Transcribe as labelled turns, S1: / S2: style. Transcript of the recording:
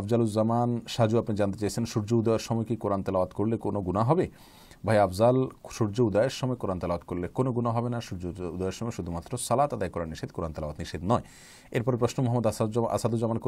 S1: আফজালুজ্জামান সাজু আপনি জানতে চাইছেন সূর্য উদয়ের সময় কি কোরআন তেলাওয়াত করলে কোনো গুণা হবে ভাই আফজাল সূর্য উদয়ের সময় কোরআন তেলাওয়াত করলে কোনো গুণা হবে না সূর্য উদয়ের সময় শুধুমাত্র সালাত আদায় করা নিষেধ কোরআন তেলাওয়াত নিষেধ নয় এরপরে প্রশ্ন মোহাম্মদ আসাদুজ্জামান